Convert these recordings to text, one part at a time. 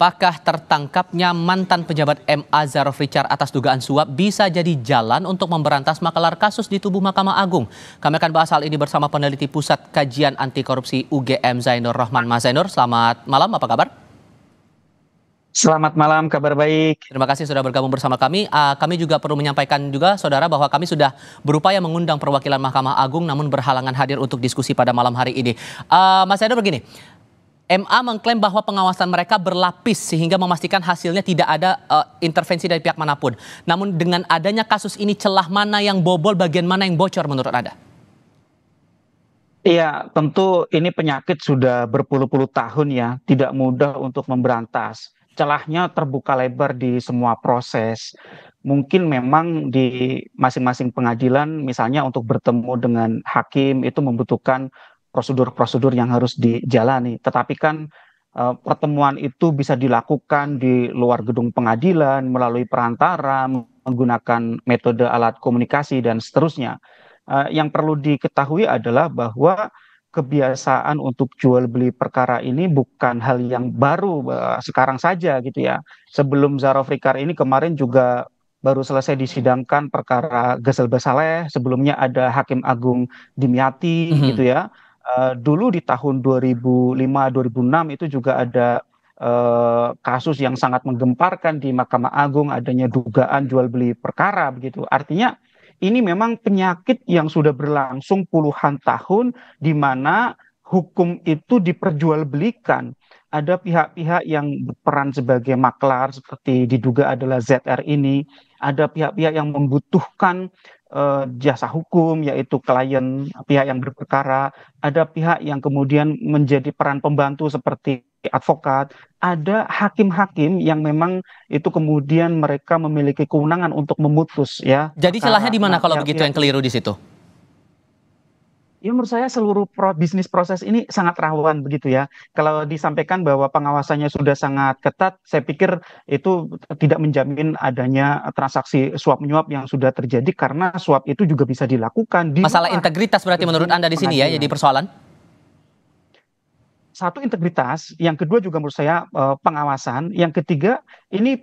Apakah tertangkapnya mantan pejabat MA Zarof Richard atas dugaan suap bisa jadi jalan untuk memberantas makelar kasus di tubuh Mahkamah Agung? Kami akan bahas hal ini bersama peneliti Pusat Kajian Anti Korupsi UGM Zainur Rahman. Mazainur. selamat malam, apa kabar? Selamat malam, kabar baik. Terima kasih sudah bergabung bersama kami. Ah, kami juga perlu menyampaikan juga, saudara, bahwa kami sudah berupaya mengundang perwakilan Mahkamah Agung, namun berhalangan hadir untuk diskusi pada malam hari ini. Ah, Mas Zainur, begini, MA mengklaim bahwa pengawasan mereka berlapis sehingga memastikan hasilnya tidak ada uh, intervensi dari pihak manapun. Namun dengan adanya kasus ini celah mana yang bobol, bagian mana yang bocor menurut Anda? Iya, tentu ini penyakit sudah berpuluh-puluh tahun ya, tidak mudah untuk memberantas. Celahnya terbuka lebar di semua proses. Mungkin memang di masing-masing pengadilan, misalnya untuk bertemu dengan hakim itu membutuhkan prosedur-prosedur yang harus dijalani. Tetapi kan e, pertemuan itu bisa dilakukan di luar gedung pengadilan melalui perantara menggunakan metode alat komunikasi dan seterusnya. E, yang perlu diketahui adalah bahwa kebiasaan untuk jual beli perkara ini bukan hal yang baru e, sekarang saja gitu ya. Sebelum Zara Rikar ini kemarin juga baru selesai disidangkan perkara Gesel Basaleh, sebelumnya ada Hakim Agung Dimyati mm -hmm. gitu ya. Eh, dulu di tahun 2005-2006 itu juga ada eh, kasus yang sangat menggemparkan di Mahkamah Agung adanya dugaan jual beli perkara begitu. Artinya ini memang penyakit yang sudah berlangsung puluhan tahun di mana hukum itu diperjualbelikan. Ada pihak-pihak yang berperan sebagai maklar seperti diduga adalah ZR ini, ada pihak-pihak yang membutuhkan eh, jasa hukum yaitu klien pihak yang berperkara, ada pihak yang kemudian menjadi peran pembantu seperti advokat, ada hakim-hakim yang memang itu kemudian mereka memiliki kewenangan untuk memutus ya. Jadi celahnya di mana kalau begitu yang keliru di situ? Ya menurut saya seluruh pro, bisnis proses ini sangat rawan begitu ya. Kalau disampaikan bahwa pengawasannya sudah sangat ketat, saya pikir itu tidak menjamin adanya transaksi suap menyuap yang sudah terjadi karena suap itu juga bisa dilakukan di Masalah integritas berarti menurut Anda di sini ya jadi persoalan? Satu integritas, yang kedua juga menurut saya eh, pengawasan, yang ketiga ini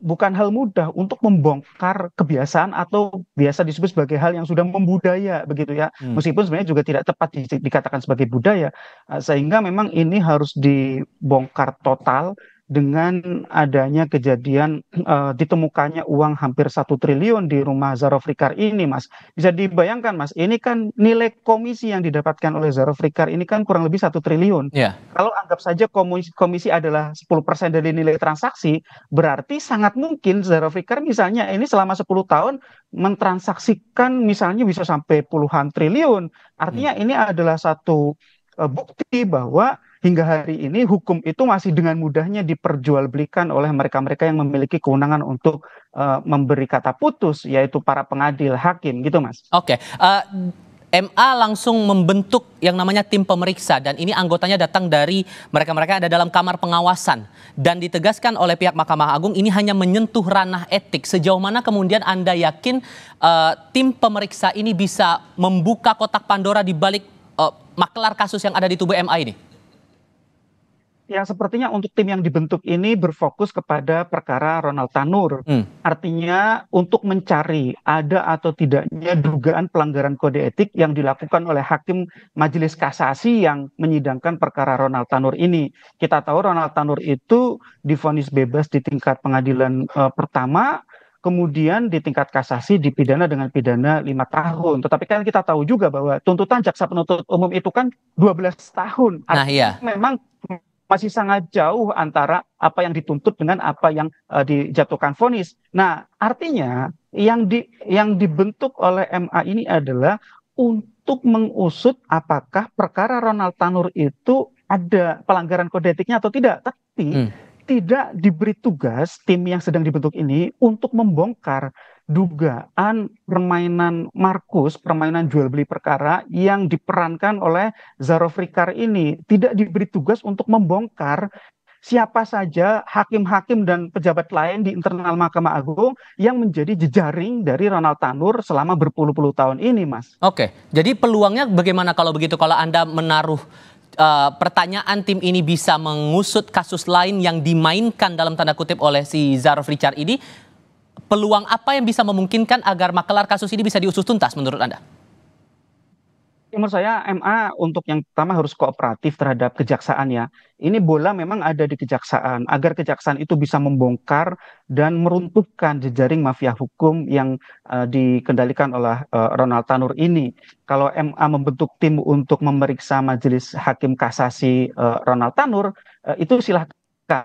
bukan hal mudah untuk membongkar kebiasaan atau biasa disebut sebagai hal yang sudah membudaya begitu ya. Hmm. Meskipun sebenarnya juga tidak tepat di, dikatakan sebagai budaya eh, sehingga memang ini harus dibongkar total dengan adanya kejadian uh, ditemukannya uang hampir satu triliun di rumah Zarov ini, Mas. Bisa dibayangkan, Mas, ini kan nilai komisi yang didapatkan oleh Zarov ini kan kurang lebih satu triliun. Yeah. Kalau anggap saja komisi, komisi adalah 10% dari nilai transaksi, berarti sangat mungkin Zarov misalnya ini selama 10 tahun mentransaksikan misalnya bisa sampai puluhan triliun. Artinya hmm. ini adalah satu Eh, bukti bahwa hingga hari ini hukum itu masih dengan mudahnya diperjualbelikan oleh mereka-mereka yang memiliki kewenangan untuk uh, memberi kata putus yaitu para pengadil hakim gitu mas. Oke. Okay. Uh... Eh, MA langsung membentuk yang namanya tim pemeriksa dan ini anggotanya datang dari mereka-mereka ada dalam kamar pengawasan dan ditegaskan oleh pihak Mahkamah Agung ini hanya menyentuh ranah etik. Sejauh mana kemudian Anda yakin uh, tim pemeriksa ini bisa membuka kotak Pandora di balik uh, eh, maklar kasus yang ada di tubuh MI ini? Yang sepertinya untuk tim yang dibentuk ini berfokus kepada perkara Ronald Tanur. Hmm. Artinya untuk mencari ada atau tidaknya dugaan pelanggaran kode etik yang dilakukan oleh hakim Majelis Kasasi yang menyidangkan perkara Ronald Tanur ini. Kita tahu Ronald Tanur itu difonis bebas di tingkat pengadilan uh, pertama kemudian di tingkat kasasi dipidana dengan pidana lima tahun. Tetapi kan kita tahu juga bahwa tuntutan jaksa penuntut umum itu kan 12 tahun. Nah, iya. Memang masih sangat jauh antara apa yang dituntut dengan apa yang uh, dijatuhkan vonis. Nah, artinya yang di yang dibentuk oleh MA ini adalah untuk mengusut apakah perkara Ronald Tanur itu ada pelanggaran kode etiknya atau tidak. Tapi hmm tidak diberi tugas tim yang sedang dibentuk ini untuk membongkar dugaan permainan Markus, permainan jual beli perkara yang diperankan oleh Zarov Rikar ini. Tidak diberi tugas untuk membongkar siapa saja hakim-hakim dan pejabat lain di internal Mahkamah Agung yang menjadi jejaring dari Ronald Tanur selama berpuluh-puluh tahun ini, Mas. Oke, jadi peluangnya bagaimana kalau begitu kalau Anda menaruh uh, pertanyaan tim ini bisa mengusut kasus lain yang dimainkan dalam tanda kutip oleh si Zarov Richard ini, peluang apa yang bisa memungkinkan agar makelar kasus ini bisa diusut tuntas menurut Anda? menurut saya MA untuk yang pertama harus kooperatif terhadap kejaksaan ya. Ini bola memang ada di kejaksaan agar kejaksaan itu bisa membongkar dan meruntuhkan jejaring mafia hukum yang uh, dikendalikan oleh uh, Ronald Tanur ini. Kalau MA membentuk tim untuk memeriksa Majelis Hakim Kasasi uh, Ronald Tanur uh, itu silahkan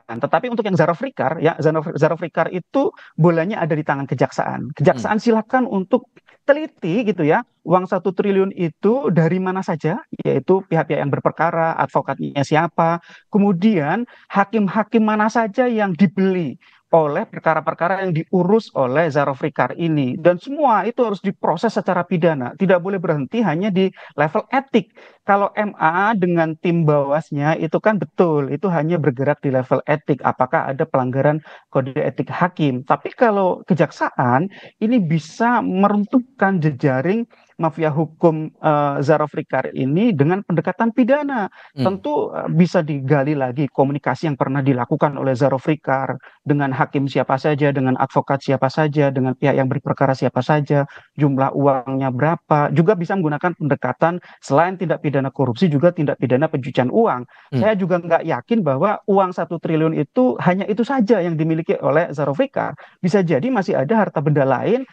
tetapi untuk yang Zarofrikar, ya Zarofrikar itu bolanya ada di tangan kejaksaan. Kejaksaan hmm. silakan untuk teliti gitu ya, uang satu triliun itu dari mana saja, yaitu pihak-pihak yang berperkara, advokatnya siapa, kemudian hakim-hakim mana saja yang dibeli oleh perkara-perkara yang diurus oleh Zarofrikar ini dan semua itu harus diproses secara pidana tidak boleh berhenti hanya di level etik kalau MA dengan tim bawasnya itu kan betul itu hanya bergerak di level etik apakah ada pelanggaran kode etik hakim tapi kalau kejaksaan ini bisa meruntuhkan jejaring mafia hukum uh, eh, Zarafli ini dengan pendekatan pidana. Hmm. Tentu uh, bisa digali lagi komunikasi yang pernah dilakukan oleh Zara Frikar dengan hakim siapa saja, dengan advokat siapa saja, dengan pihak yang berperkara siapa saja, jumlah uangnya berapa. Juga bisa menggunakan pendekatan selain tindak pidana korupsi juga tindak pidana pencucian uang. Hmm. Saya juga nggak yakin bahwa uang satu triliun itu hanya itu saja yang dimiliki oleh Zara Frikar. Bisa jadi masih ada harta benda lain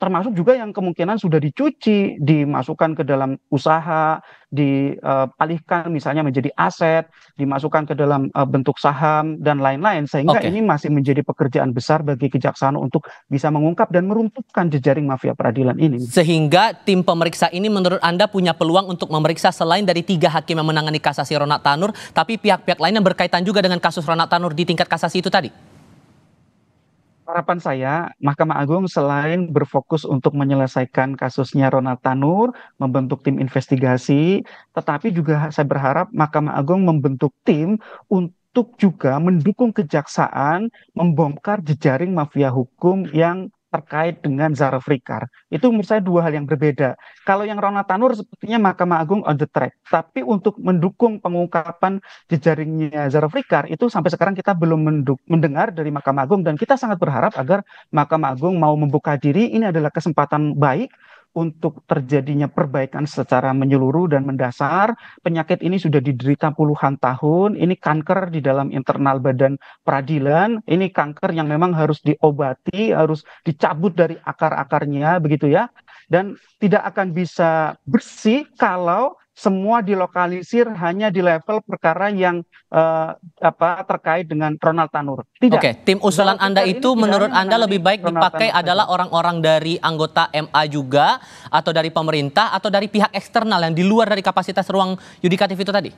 termasuk juga yang kemungkinan sudah dicuci, dimasukkan ke dalam usaha, dipalihkan eh, misalnya menjadi aset, dimasukkan ke dalam eh, bentuk saham dan lain-lain sehingga okay. ini masih menjadi pekerjaan besar bagi kejaksaan untuk bisa mengungkap dan meruntuhkan jejaring mafia peradilan ini. Sehingga tim pemeriksa ini menurut Anda punya peluang untuk memeriksa selain dari tiga hakim yang menangani kasasi Ronald Tanur, tapi pihak-pihak lain yang berkaitan juga dengan kasus Ronald Tanur di tingkat kasasi itu tadi? Harapan saya, Mahkamah Agung selain berfokus untuk menyelesaikan kasusnya Ronald Tanur, membentuk tim investigasi, tetapi juga saya berharap Mahkamah Agung membentuk tim untuk juga mendukung kejaksaan membongkar jejaring mafia hukum yang terkait dengan Zara Frikar. itu menurut saya dua hal yang berbeda. Kalau yang Rona Tanur sepertinya Mahkamah Agung on the track, tapi untuk mendukung pengungkapan jejaringnya Zara Frikar, itu sampai sekarang kita belum mendengar dari Mahkamah Agung dan kita sangat berharap agar Mahkamah Agung mau membuka diri ini adalah kesempatan baik untuk terjadinya perbaikan secara menyeluruh dan mendasar. Penyakit ini sudah diderita puluhan tahun. Ini kanker di dalam internal badan peradilan. Ini kanker yang memang harus diobati, harus dicabut dari akar-akarnya begitu ya dan tidak akan bisa bersih kalau semua dilokalisir hanya di level perkara yang uh, apa terkait dengan Ronald Tanur. Oke, okay. tim usulan Anda itu menurut Anda lebih baik Ronald dipakai Tanur. adalah orang-orang dari anggota MA juga atau dari pemerintah atau dari pihak eksternal yang di luar dari kapasitas ruang yudikatif itu tadi?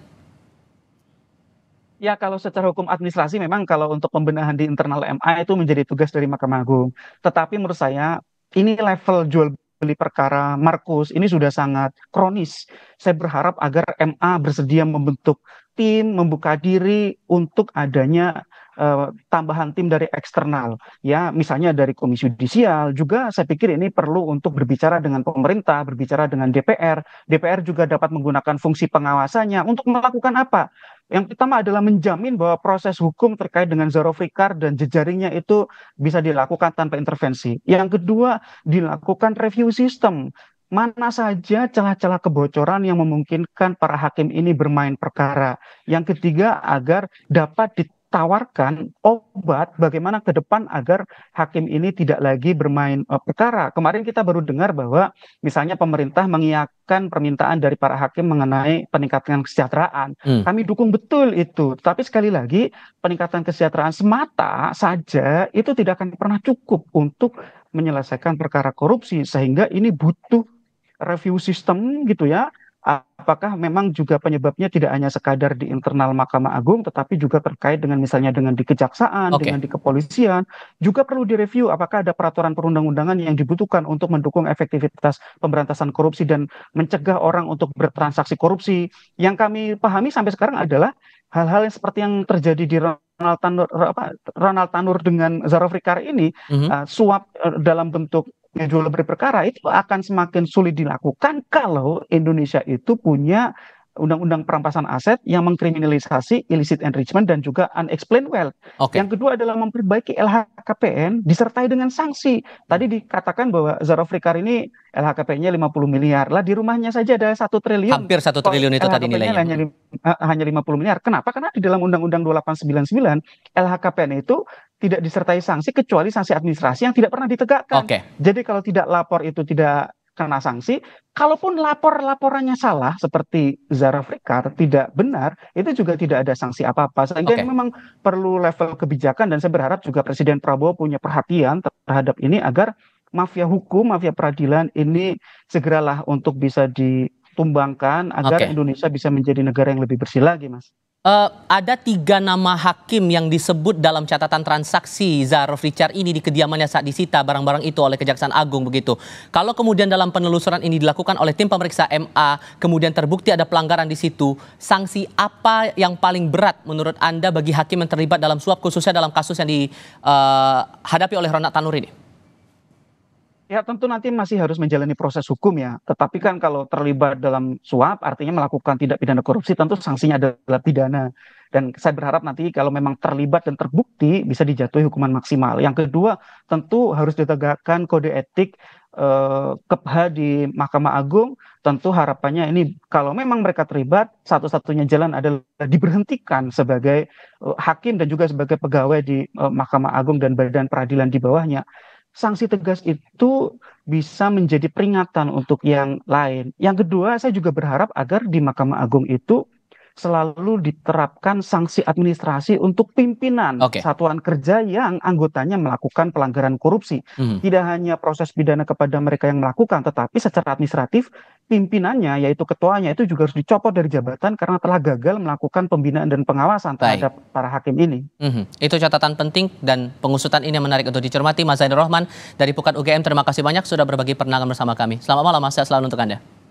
Ya kalau secara hukum administrasi memang kalau untuk pembenahan di internal MA itu menjadi tugas dari Mahkamah Agung. Tetapi menurut saya ini level jual beli perkara Markus ini sudah sangat kronis. Saya berharap agar MA bersedia membentuk tim, membuka diri untuk adanya uh, tambahan tim dari eksternal. Ya, misalnya dari Komisi Yudisial juga saya pikir ini perlu untuk berbicara dengan pemerintah, berbicara dengan DPR. DPR juga dapat menggunakan fungsi pengawasannya untuk melakukan apa? Yang pertama adalah menjamin bahwa proses hukum terkait dengan Zarofrikar dan jejaringnya itu bisa dilakukan tanpa intervensi. Yang kedua, dilakukan review sistem. Mana saja celah-celah kebocoran yang memungkinkan para hakim ini bermain perkara. Yang ketiga, agar dapat tawarkan obat bagaimana ke depan agar hakim ini tidak lagi bermain uh, perkara. Kemarin kita baru dengar bahwa misalnya pemerintah mengiakan permintaan dari para hakim mengenai peningkatan kesejahteraan. Hmm. Kami dukung betul itu. Tapi sekali lagi peningkatan kesejahteraan semata saja itu tidak akan pernah cukup untuk menyelesaikan perkara korupsi sehingga ini butuh review sistem gitu ya apakah memang juga penyebabnya tidak hanya sekadar di internal Mahkamah Agung tetapi juga terkait dengan misalnya dengan di kejaksaan, okay. dengan di kepolisian juga perlu direview apakah ada peraturan perundang-undangan yang dibutuhkan untuk mendukung efektivitas pemberantasan korupsi dan mencegah orang untuk bertransaksi korupsi. Yang kami pahami sampai sekarang adalah hal-hal yang seperti yang terjadi di Ronald Tanur apa Ronald Tanur dengan Zara Rikar ini mm -hmm. uh, suap uh, dalam bentuk lebih perkara itu akan semakin sulit dilakukan kalau Indonesia itu punya undang-undang perampasan aset yang mengkriminalisasi illicit enrichment dan juga unexplained wealth. Okay. Yang kedua adalah memperbaiki LHKPN disertai dengan sanksi. Tadi hmm. dikatakan bahwa Zara Frikar ini LHKPN-nya 50 miliar. Lah di rumahnya saja ada satu triliun. Hampir satu triliun itu tadi nilainya. Hanya, eh, hanya 50 miliar. Kenapa? Karena di dalam Undang-Undang 2899 LHKPN itu tidak disertai sanksi kecuali sanksi administrasi yang tidak pernah ditegakkan. Okay. Jadi kalau tidak lapor itu tidak kena sanksi. Kalaupun lapor-laporannya salah seperti Zara Frikar tidak benar, itu juga tidak ada sanksi apa-apa. Sehingga okay. memang perlu level kebijakan dan saya berharap juga Presiden Prabowo punya perhatian terhadap ini agar mafia hukum, mafia peradilan ini segeralah untuk bisa ditumbangkan agar okay. Indonesia bisa menjadi negara yang lebih bersih lagi, Mas. Uh, ada tiga nama hakim yang disebut dalam catatan transaksi Zarov Richard ini di kediamannya saat disita barang-barang itu oleh Kejaksaan Agung begitu. Kalau kemudian dalam penelusuran ini dilakukan oleh tim pemeriksa MA, kemudian terbukti ada pelanggaran di situ, sanksi apa yang paling berat menurut Anda bagi hakim yang terlibat dalam suap khususnya dalam kasus yang dihadapi eh, uh, oleh Ronald Tanur ini? Ya tentu nanti masih harus menjalani proses hukum ya. Tetapi kan kalau terlibat dalam suap artinya melakukan tindak pidana korupsi tentu sanksinya adalah pidana. Dan saya berharap nanti kalau memang terlibat dan terbukti bisa dijatuhi hukuman maksimal. Yang kedua tentu harus ditegakkan kode etik eh, KEPHA di Mahkamah Agung. Tentu harapannya ini kalau memang mereka terlibat satu-satunya jalan adalah diberhentikan sebagai eh, hakim dan juga sebagai pegawai di eh, Mahkamah Agung dan badan peradilan di bawahnya sanksi tegas itu bisa menjadi peringatan untuk yang lain. Yang kedua, saya juga berharap agar di Mahkamah Agung itu selalu diterapkan sanksi administrasi untuk pimpinan okay. satuan kerja yang anggotanya melakukan pelanggaran korupsi. Mm. Tidak hanya proses pidana kepada mereka yang melakukan, tetapi secara administratif pimpinannya yaitu ketuanya itu juga harus dicopot dari jabatan karena telah gagal melakukan pembinaan dan pengawasan terhadap para hakim ini. hmm Itu catatan penting dan pengusutan ini menarik untuk dicermati. Mas Zainul Rohman dari Pukat UGM, terima kasih banyak sudah berbagi perkenalan bersama kami. Selamat malam, Mas. selalu untuk Anda.